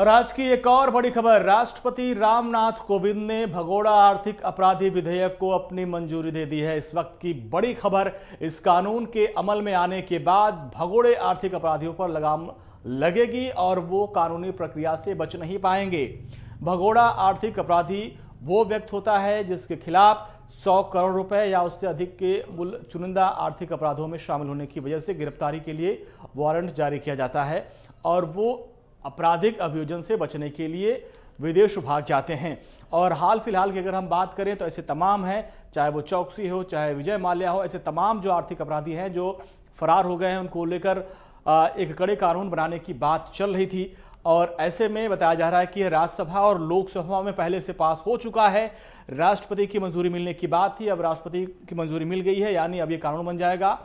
और आज की एक और बड़ी खबर राष्ट्रपति रामनाथ कोविंद ने भगोड़ा आर्थिक अपराधी विधेयक को अपनी मंजूरी दे दी है इस वक्त की बड़ी खबर इस कानून के अमल में आने के बाद भगोड़े आर्थिक अपराधियों पर लगाम लगेगी और वो कानूनी प्रक्रिया से बच नहीं पाएंगे भगोड़ा आर्थिक अपराधी वो व्यक्ति होता है जिसके खिलाफ सौ करोड़ रुपए या उससे अधिक के मूल चुनिंदा आर्थिक अपराधों में शामिल होने की वजह से गिरफ्तारी के लिए वारंट जारी किया जाता है और वो आपराधिक अभियोजन से बचने के लिए विदेश भाग जाते हैं और हाल फिलहाल की अगर हम बात करें तो ऐसे तमाम हैं चाहे वो चौकसी हो चाहे विजय माल्या हो ऐसे तमाम जो आर्थिक अपराधी हैं जो फरार हो गए हैं उनको लेकर एक कड़े कानून बनाने की बात चल रही थी और ऐसे में बताया जा रहा है कि राज्यसभा और लोकसभा में पहले से पास हो चुका है राष्ट्रपति की मंजूरी मिलने की बात थी अब राष्ट्रपति की मंजूरी मिल गई है यानी अब ये कानून बन जाएगा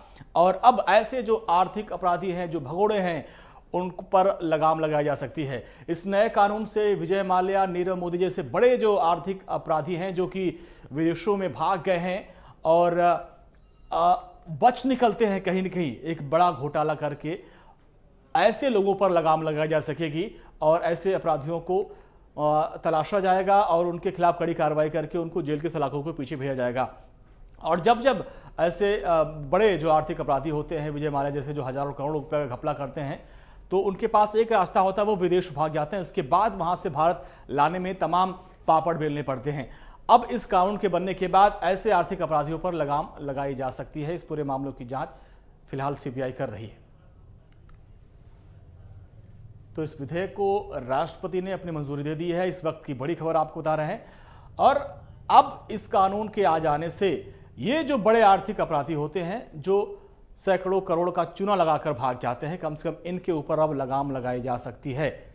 और अब ऐसे जो आर्थिक अपराधी हैं जो भगोड़े हैं उन पर लगाम लगाई जा सकती है इस नए कानून से विजय माल्या नीरव मोदी जैसे बड़े जो आर्थिक अपराधी हैं जो कि विदेशों में भाग गए हैं और बच निकलते हैं कहीं ना कहीं एक बड़ा घोटाला करके ऐसे लोगों पर लगाम लगाई जा सकेगी और ऐसे अपराधियों को तलाशा जाएगा और उनके खिलाफ कड़ी कार्रवाई करके उनको जेल के सलाखों के पीछे भेजा जाएगा और जब जब ऐसे बड़े जो आर्थिक अपराधी होते हैं विजय माल्या जैसे जो हजारों करोड़ रुपए का घपला करते हैं तो उनके पास एक रास्ता होता है वो विदेश भाग जाते हैं उसके बाद वहां से भारत लाने में तमाम पापड़ बेलने पड़ते हैं अब इस कानून के बनने के बाद ऐसे आर्थिक अपराधियों पर लगाम लगाई जा सकती है इस पूरे मामलों की जांच फिलहाल सीबीआई कर रही है तो इस विधेयक को राष्ट्रपति ने अपनी मंजूरी दे दी है इस वक्त की बड़ी खबर आपको बता रहे हैं और अब इस कानून के आ जाने से ये जो बड़े आर्थिक अपराधी होते हैं जो सैकड़ों करोड़ का चूना लगाकर भाग जाते हैं कम से कम इनके ऊपर अब लगाम लगाई जा सकती है